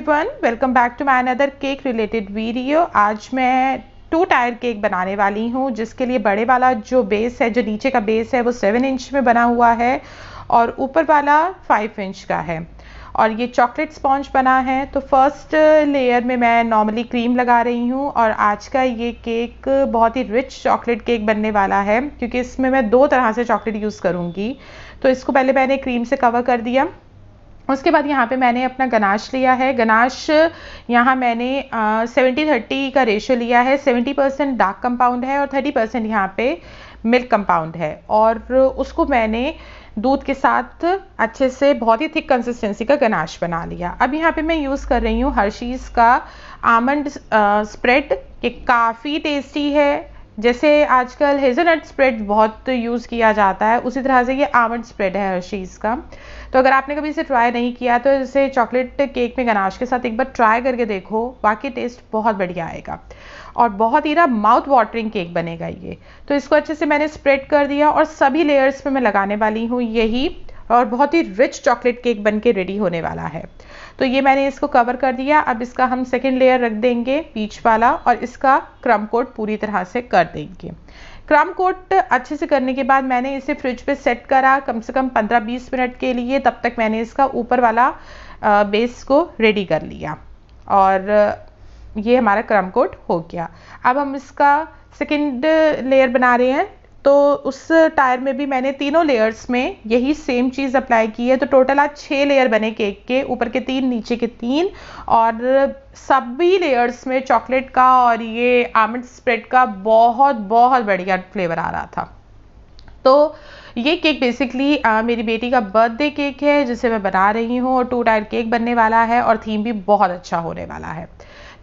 everyone welcome back to my another cake related video आज मैं to tyre cake बनाने वाली हूँ जिसके लिए बड़े वाला जो बेस है जो नीचे का बेस है वो सेवन इंच में बना हुआ है और ऊपर वाला फाइव इंच का है और ये चॉकलेट स्पॉन्ज बना है तो फर्स्ट लेयर में मैं नॉर्मली क्रीम लगा रही हूँ और आज का ये केक बहुत ही रिच चॉकलेट केक बनने वाला है क्योंकि इसमें मैं दो तरह से चॉकलेट यूज़ करूँगी तो इसको पहले मैंने क्रीम से कवर कर दिया उसके बाद यहाँ पे मैंने अपना गनाश लिया है गनाश यहाँ मैंने सेवेंटी थर्टी का रेशो लिया है सेवेंटी परसेंट डार्क कंपाउंड है और थर्टी परसेंट यहाँ पे मिल्क कंपाउंड है और उसको मैंने दूध के साथ अच्छे से बहुत ही थिक कंसिस्टेंसी का गनाश बना लिया अब यहाँ पे मैं यूज़ कर रही हूँ हर्शीज़ का आमंड स्प्रेड ये काफ़ी टेस्टी है जैसे आजकल हेज़लनट स्प्रेड बहुत यूज़ किया जाता है उसी तरह से ये आमंड स्प्रेड है हर्शीज़ का तो अगर आपने कभी इसे ट्राई नहीं किया तो इसे चॉकलेट केक में गनाश के साथ एक बार ट्राई करके देखो बाकी टेस्ट बहुत बढ़िया आएगा और बहुत ही ना माउथ वाटरिंग केक बनेगा ये तो इसको अच्छे से मैंने स्प्रेड कर दिया और सभी लेयर्स पे मैं लगाने वाली हूँ यही और बहुत ही रिच चॉकलेट केक बन के रेडी होने वाला है तो ये मैंने इसको कवर कर दिया अब इसका हम सेकेंड लेयर रख देंगे पीच वाला और इसका क्रम कोट पूरी तरह से कर देंगे क्रम कोट अच्छे से करने के बाद मैंने इसे फ्रिज पे सेट करा कम से कम 15-20 मिनट के लिए तब तक मैंने इसका ऊपर वाला बेस को रेडी कर लिया और ये हमारा क्रम कोट हो गया अब हम इसका सेकेंड लेयर बना रहे हैं तो उस टायर में भी मैंने तीनों लेयर्स में यही सेम चीज़ अप्लाई की है तो टोटल आज छः लेयर बने केक के ऊपर के तीन नीचे के तीन और सभी लेयर्स में चॉकलेट का और ये आमंड स्प्रेड का बहुत बहुत बढ़िया फ्लेवर आ रहा था तो ये केक बेसिकली आ, मेरी बेटी का बर्थडे केक है जिसे मैं बना रही हूँ और टू टायर केक बनने वाला है और थीम भी बहुत अच्छा होने वाला है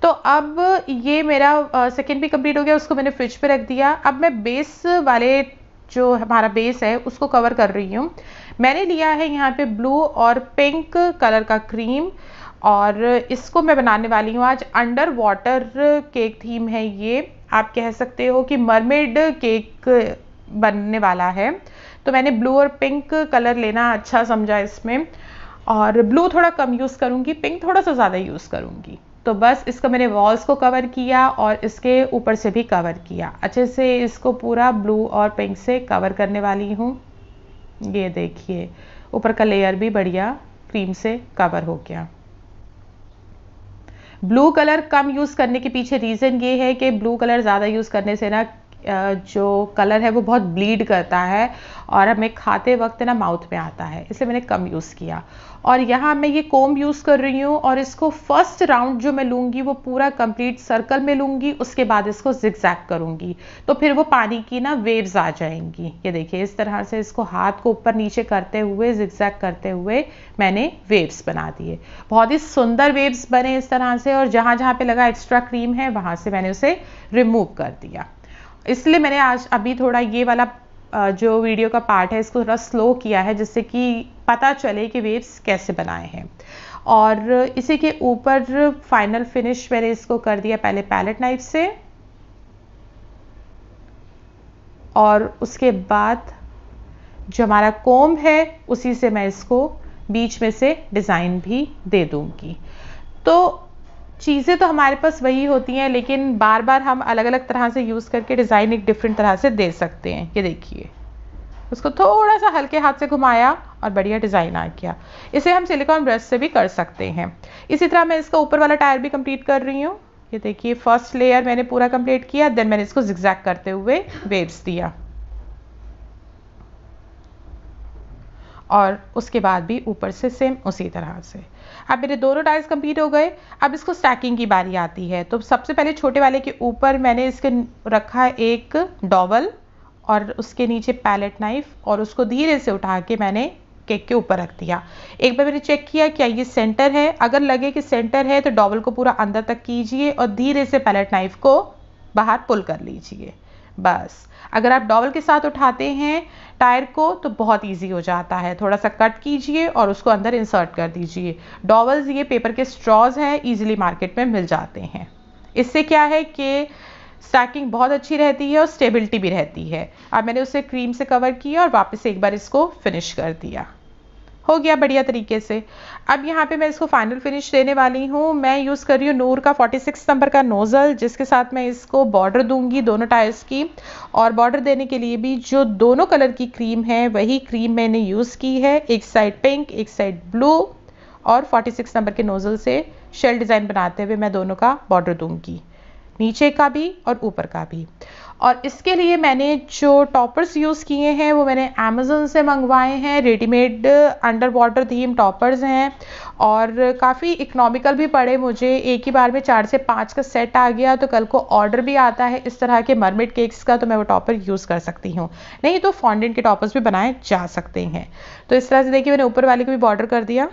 तो अब ये मेरा सेकेंड भी कंप्लीट हो गया उसको मैंने फ्रिज पे रख दिया अब मैं बेस वाले जो हमारा बेस है उसको कवर कर रही हूँ मैंने लिया है यहाँ पे ब्लू और पिंक कलर का क्रीम और इसको मैं बनाने वाली हूँ आज अंडर वाटर केक थीम है ये आप कह सकते हो कि मरमेड केक बनने वाला है तो मैंने ब्लू और पिंक कलर लेना अच्छा समझा इसमें और ब्लू थोड़ा कम यूज़ करूँगी पिंक थोड़ा सा ज़्यादा यूज़ करूँगी तो बस इसका मैंने वॉल्स को कवर किया और इसके ऊपर से भी कवर किया अच्छे से इसको पूरा ब्लू और पिंक से कवर करने वाली हूँ ये देखिए ऊपर का लेयर भी बढ़िया क्रीम से कवर हो गया ब्लू कलर कम यूज़ करने के पीछे रीज़न ये है कि ब्लू कलर ज़्यादा यूज़ करने से ना जो कलर है वो बहुत ब्लीड करता है और हमें खाते वक्त ना माउथ में आता है इसलिए मैंने कम यूज़ किया और यहाँ मैं ये कोम यूज़ कर रही हूँ और इसको फर्स्ट राउंड जो मैं लूँगी वो पूरा कंप्लीट सर्कल में लूँगी उसके बाद इसको जिक्जैक करूँगी तो फिर वो पानी की ना वेव्स आ जाएंगी ये देखिए इस तरह से इसको हाथ को ऊपर नीचे करते हुए जिक्जैक करते हुए मैंने वेव्स बना दिए बहुत ही सुंदर वेव्स बने इस तरह से और जहाँ जहाँ पे लगा एक्स्ट्रा क्रीम है वहाँ से मैंने उसे रिमूव कर दिया इसलिए मैंने आज अभी थोड़ा ये वाला जो वीडियो का पार्ट है इसको थोड़ा स्लो किया है जिससे कि पता चले कि वेव्स कैसे बनाए हैं और इसी के ऊपर फाइनल फिनिश मैंने इसको कर दिया पहले पैलेट नाइफ से और उसके बाद जो हमारा कोम है उसी से मैं इसको बीच में से डिज़ाइन भी दे दूंगी तो चीज़ें तो हमारे पास वही होती हैं लेकिन बार बार हम अलग अलग तरह से यूज़ करके डिज़ाइन एक डिफरेंट तरह से दे सकते हैं ये देखिए उसको थोड़ा सा हल्के हाथ से घुमाया और बढ़िया डिज़ाइन आ गया इसे हम सिलिकॉन ब्रश से भी कर सकते हैं इसी तरह मैं इसका ऊपर वाला टायर भी कंप्लीट कर रही हूँ ये देखिए फर्स्ट लेयर मैंने पूरा कंप्लीट किया देन मैंने इसको जिक्जैक करते हुए वेव्स दिया और उसके बाद भी ऊपर से सेम उसी तरह से अब मेरे दोनों डाइस कंप्लीट हो गए अब इसको स्टैकिंग की बारी आती है तो सबसे पहले छोटे वाले के ऊपर मैंने इसके रखा है एक डॉवल और उसके नीचे पैलेट नाइफ और उसको धीरे से उठा के मैंने केक के ऊपर रख दिया एक बार मैंने चेक किया क्या ये सेंटर है अगर लगे कि सेंटर है तो डॉबल को पूरा अंदर तक कीजिए और धीरे से पैलेट नाइफ को बाहर पुल कर लीजिए बस अगर आप डॉवल के साथ उठाते हैं टायर को तो बहुत इजी हो जाता है थोड़ा सा कट कीजिए और उसको अंदर इंसर्ट कर दीजिए डॉवल्स ये पेपर के स्ट्रॉज हैं ईजिली मार्केट में मिल जाते हैं इससे क्या है कि स्टैकिंग बहुत अच्छी रहती है और स्टेबिलिटी भी रहती है अब मैंने उसे क्रीम से कवर किया और वापस एक बार इसको फिनिश कर दिया हो गया बढ़िया तरीके से अब यहाँ पे मैं इसको फाइनल फिनिश देने वाली हूँ मैं यूज़ कर रही हूँ नूर का 46 नंबर का नोज़ल जिसके साथ मैं इसको बॉर्डर दूंगी दोनों टायर्स की और बॉर्डर देने के लिए भी जो दोनों कलर की क्रीम है वही क्रीम मैंने यूज़ की है एक साइड पिंक एक साइड ब्लू और 46 नंबर के नोज़ल से शेल डिज़ाइन बनाते हुए मैं दोनों का बॉर्डर दूंगी नीचे का भी और ऊपर का भी और इसके लिए मैंने जो टॉपर्स यूज़ किए हैं वो मैंने अमेज़ोन से मंगवाए हैं readymade underwater theme toppers हैं और काफ़ी इकनॉमिकल भी पड़े मुझे एक ही बार में चार से पाँच का सेट आ गया तो कल को ऑर्डर भी आता है इस तरह के मरमेड केक्स का तो मैं वो टॉपर यूज़ कर सकती हूँ नहीं तो फॉन्डेंट के टॉपर्स भी बनाए जा सकते हैं तो इस तरह से देखिए मैंने ऊपर वाले को भी बॉर्डर कर दिया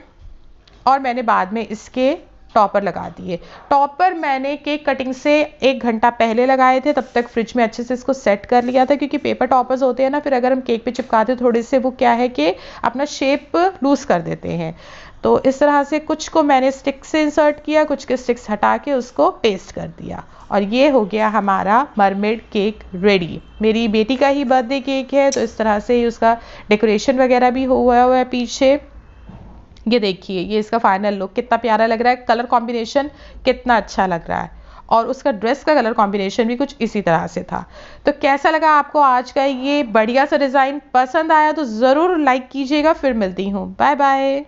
और मैंने बाद में इसके टॉपर लगा दिए टॉपर मैंने केक कटिंग से एक घंटा पहले लगाए थे तब तक फ्रिज में अच्छे से इसको सेट कर लिया था क्योंकि पेपर टॉपर्स होते हैं ना फिर अगर हम केक पे चिपकाते हैं थोड़े से वो क्या है कि अपना शेप लूज़ कर देते हैं तो इस तरह से कुछ को मैंने स्टिक से इंसर्ट किया कुछ के स्टिक्स हटा के उसको पेस्ट कर दिया और ये हो गया हमारा मरमेड केक रेडी मेरी बेटी का ही बर्थडे केक है तो इस तरह से ही उसका डेकोरेशन वगैरह भी हुआ हुआ है पीछे ये देखिए ये इसका फाइनल लुक कितना प्यारा लग रहा है कलर कॉम्बिनेशन कितना अच्छा लग रहा है और उसका ड्रेस का कलर कॉम्बिनेशन भी कुछ इसी तरह से था तो कैसा लगा आपको आज का ये बढ़िया सा डिज़ाइन पसंद आया तो ज़रूर लाइक कीजिएगा फिर मिलती हूँ बाय बाय